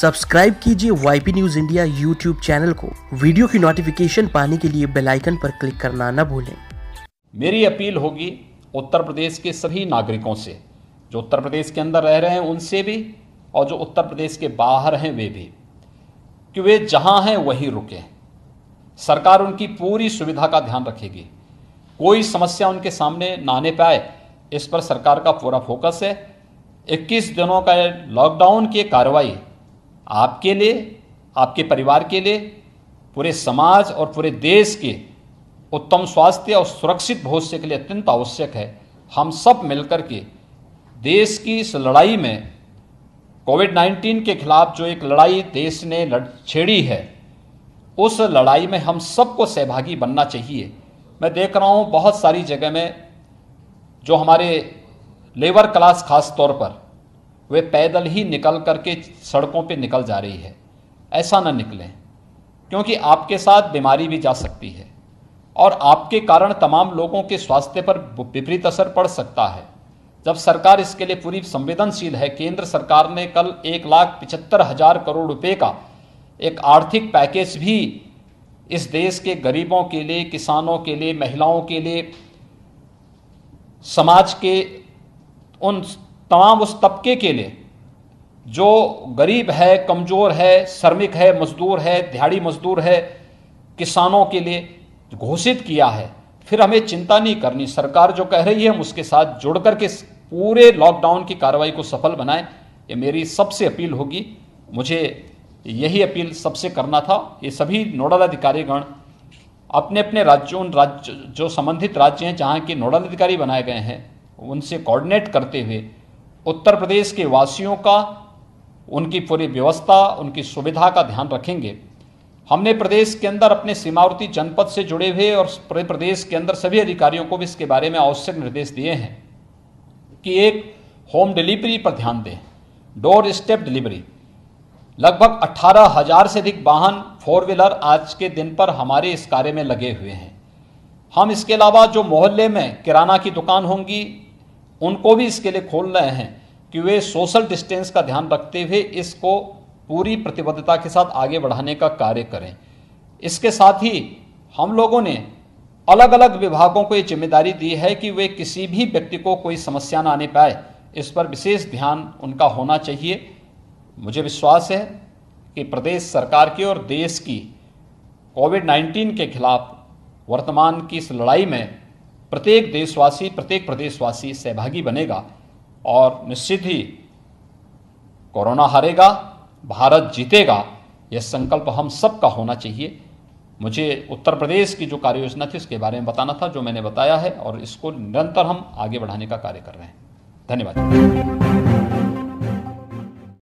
subscribe कीजिए YP news India YouTube channel को video की नोटिफिकेशन पाने के लिए बेल आइकन पर क्लिक करना न भूलें मेरी अपील होगी उत्तर प्रदेश के सभी नागरिकों से जो उत्तर प्रदेश के अंदर रह रहे हैं उनसे भी और जो उत्तर प्रदेश के बाहर हैं वे भी कि वे जहां हैं वहीं रुके सरकार उनकी पूरी सुविधा का ध्यान रखेगी कोई समस्या उनके सामने ना आने पाए इस पर सरकार का पूरा फोकस है 21 दिनों का लॉकडाउन की कार्रवाई आपके लिए आपके परिवार के लिए पूरे समाज और पूरे देश के उत्तम स्वास्थ्य और सुरक्षित भविष्य के लिए अत्यंत आवश्यक है हम सब मिलकर के देश की इस लड़ाई में कोविड 19 के खिलाफ जो एक लड़ाई देश ने लड़ छेड़ी है उस लड़ाई में हम सबको सहभागी बनना चाहिए मैं देख रहा हूँ बहुत सारी जगह में जो हमारे लेबर क्लास खास तौर पर वे पैदल ही निकल करके सड़कों पे निकल जा रही है ऐसा ना निकलें क्योंकि आपके साथ बीमारी भी जा सकती है और आपके कारण तमाम लोगों के स्वास्थ्य पर विपरीत असर पड़ सकता है जब सरकार इसके लिए पूरी संवेदनशील है केंद्र सरकार ने कल एक लाख पिछहत्तर हजार करोड़ रुपए का एक आर्थिक पैकेज भी इस देश के गरीबों के लिए किसानों के लिए महिलाओं के लिए समाज के उन तमाम उस तबके के लिए जो गरीब है कमज़ोर है श्रमिक है मज़दूर है दिहाड़ी मज़दूर है किसानों के लिए घोषित किया है फिर हमें चिंता नहीं करनी सरकार जो कह रही है हम उसके साथ जुड़ करके पूरे लॉकडाउन की कार्रवाई को सफल बनाएं ये मेरी सबसे अपील होगी मुझे यही अपील सबसे करना था ये सभी नोडल अधिकारीगण अपने अपने राज्यों राज्य जो संबंधित राज्य हैं जहाँ के नोडल अधिकारी बनाए गए हैं उनसे कोऑर्डिनेट करते हुए उत्तर प्रदेश के वासियों का उनकी पूरी व्यवस्था उनकी सुविधा का ध्यान रखेंगे हमने प्रदेश के अंदर अपने सीमावर्ती जनपद से जुड़े हुए और प्रदेश के अंदर सभी अधिकारियों को भी इसके बारे में आवश्यक निर्देश दिए हैं कि एक होम डिलीवरी पर ध्यान दें डोर स्टेप डिलीवरी लगभग अट्ठारह हजार से अधिक वाहन फोर व्हीलर आज के दिन पर हमारे इस कार्य में लगे हुए हैं हम इसके अलावा जो मोहल्ले में किराना की दुकान होंगी उनको भी इसके लिए खोल रहे हैं कि वे सोशल डिस्टेंस का ध्यान रखते हुए इसको पूरी प्रतिबद्धता के साथ आगे बढ़ाने का कार्य करें इसके साथ ही हम लोगों ने अलग अलग विभागों को ये जिम्मेदारी दी है कि वे किसी भी व्यक्ति को कोई समस्या ना आने पाए इस पर विशेष ध्यान उनका होना चाहिए मुझे विश्वास है कि प्रदेश सरकार की और देश की कोविड 19 के खिलाफ वर्तमान की इस लड़ाई में प्रत्येक देशवासी प्रत्येक प्रदेशवासी सहभागी बनेगा और निश्चित ही कोरोना हारेगा भारत जीतेगा यह संकल्प हम सबका होना चाहिए मुझे उत्तर प्रदेश की जो कार्य योजना थी उसके बारे में बताना था जो मैंने बताया है और इसको निरंतर हम आगे बढ़ाने का कार्य कर रहे हैं धन्यवाद